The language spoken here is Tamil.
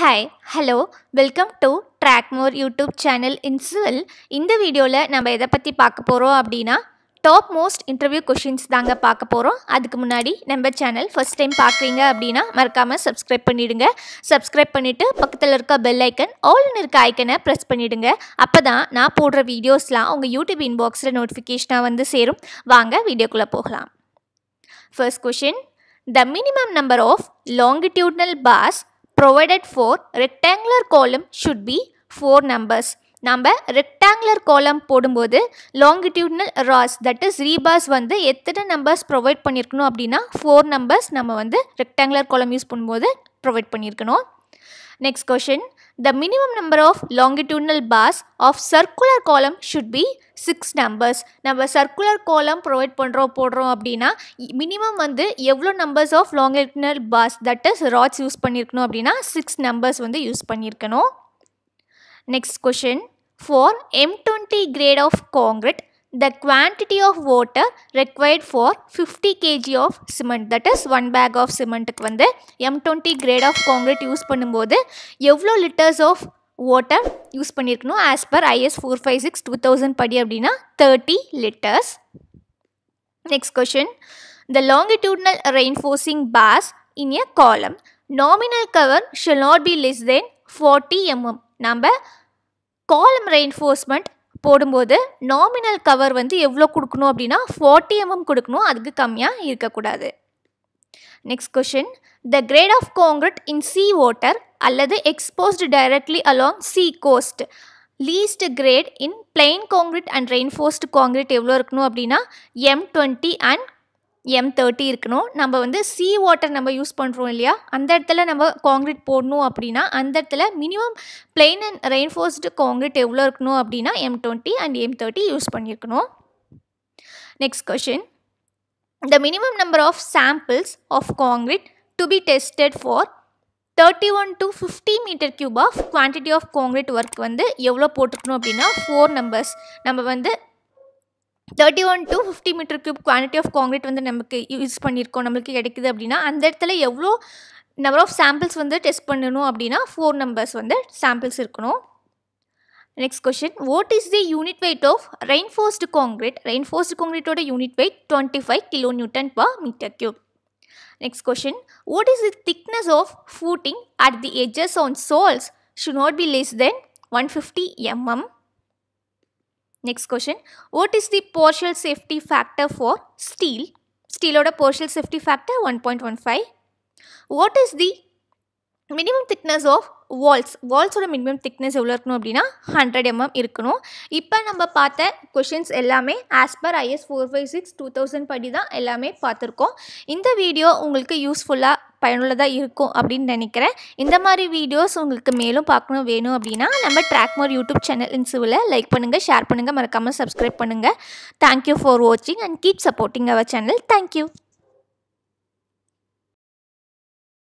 Hi hello welcome to track more YouTube channel இன்சுவல் இந்த வீடியோவில் நம்ம எதை பற்றி பார்க்க போகிறோம் அப்படின்னா டாப் மோஸ்ட் இன்டர்வியூ கொஷின்ஸ் தாங்க பார்க்க போகிறோம் அதுக்கு முன்னாடி நம்ம சேனல் ஃபஸ்ட் டைம் பார்க்குறீங்க அப்படின்னா மறக்காமல் சப்ஸ்கிரைப் பண்ணிவிடுங்க சப்ஸ்கிரைப் பண்ணிவிட்டு பக்கத்தில் இருக்க பெல் ஐக்கன் ஆல்னு இருக்க ஐக்கனை ப்ரெஸ் பண்ணிவிடுங்க அப்போ தான் நான் போடுற வீடியோஸ்லாம் உங்கள் யூடியூப் இன்பாக்ஸில் நோட்டிஃபிகேஷனாக வந்து சேரும் வாங்க வீடியோக்குள்ளே போகலாம் first question the minimum number of longitudinal bars provided for rectangular column should be 4 numbers. நம்ம ரெக்டாங்குலர் கோலம் போடும்போது longitudinal rods that is rebars வந்து எத்தனை நம்பர்ஸ் ப்ரொவைட் பண்ணியிருக்கணும் அப்படின்னா ஃபோர் நம்பர்ஸ் நம்ம வந்து ரெக்டாங்குலர் கோலம் யூஸ் பண்ணும்போது ப்ரொவைட் பண்ணியிருக்கணும் next question the minimum number of longitudinal bars of circular column should be six numbers நம்ம சர்க்குலர் கோலம் ப்ரொவைட் பண்ணுறோம் போடுறோம் அப்படின்னா மினிமம் வந்து எவ்வளோ numbers of longitudinal bars that is rods use பண்ணியிருக்கணும் அப்படின்னா சிக்ஸ் நம்பர்ஸ் வந்து யூஸ் பண்ணியிருக்கணும் next question for M twenty grade of concrete the quantity of water required for 50 kg of cement that is one bag of சிமெண்ட்டுக்கு வந்து M twenty grade of concrete use பண்ணும்போது எவ்வளோ லிட்டர்ஸ் ஆஃப் வாட்டர் யூஸ் பண்ணியிருக்கணும் as per IS four five six two thousand படி அப்படின்னா thirty litres next question the longitudinal reinforcing bars in a column nominal cover shall not be less than forty mm நம்ம காலம் ரெயின்ஃபோர்ஸ்மெண்ட் போடும்போது நாமினல் கவர் வந்து எவ்வளோ கொடுக்கணும் அப்படின்னா ஃபார்ட்டி எம்எம் கொடுக்கணும் அதுக்கு கம்மியாக இருக்கக்கூடாது next question the grade of concrete in sea water அல்லது exposed directly along sea coast least grade in plain concrete and reinforced concrete எவ்வளோ இருக்கணும் அப்படின்னா M twenty and M thirty இருக்கணும் நம்ம வந்து சி வாட்டர் நம்ம யூஸ் பண்ணுறோம் இல்லையா அந்த இடத்துல நம்ம காங்கிரீட் போடணும் அப்படின்னா அந்த இடத்துல minimum plain and reinforced concrete எவ்வளோ இருக்கணும் அப்படின்னா M twenty and M thirty use பண்ணியிருக்கணும் next question the minimum number of samples of concrete to be tested for thirty one to fifty metre cube of quantity of concrete work வந்து எவ்வளோ போட்டுக்கணும் அப்படின்னா ஃபோர் நம்பர்ஸ் நம்ம வந்து thirty one to fifty metre cube quantity of concrete வந்து நமக்கு யூஸ் பண்ணியிருக்கோம் நம்மளுக்கு கிடைக்குது அப்படின்னா அந்த இடத்துல எவ்வளோ நம்பர் ஆஃப் சாம்பிள்ஸ் வந்து டெஸ்ட் பண்ணணும் அப்படின்னா ஃபோர் நம்பர்ஸ் வந்து சாம்பிள்ஸ் இருக்கணும் next question what is the unit weight of reinforced concrete reinforced காங்கிரீட்டோட unit weight twenty five kilo newton per metre cube next question what is the thickness of footing at the edges on soils should not be less than one fifty mm Next question. What is the partial safety factor for steel? Steel order partial safety factor 1.15. What is the minimum thickness of walls வால்ஸோட மினிமம் திக்னஸ் எவ்வளோ இருக்கணும் அப்படின்னா ஹண்ட்ரட் எம்எம் இருக்கணும் இப்போ நம்ம பார்த்த கொஷின்ஸ் எல்லாமே as per IS four five six two thousand படி தான் எல்லாமே பார்த்துருக்கோம் இந்த வீடியோ உங்களுக்கு யூஸ்ஃபுல்லாக பயனுள்ளதாக இருக்கும் அப்படின்னு நினைக்கிறேன் இந்த மாதிரி வீடியோஸ் உங்களுக்கு மேலும் பார்க்கணும் வேணும் அப்படின்னா நம்ம ட்ராக்மோர் யூடியூப் சேனல் இன்சுவில் லைக் பண்ணுங்கள் ஷேர் பண்ணுங்கள் மறக்காமல் சப்ஸ்கிரைப் பண்ணுங்கள் தேங்க்யூ ஃபார் வாட்சிங் and keep supporting our channel thank you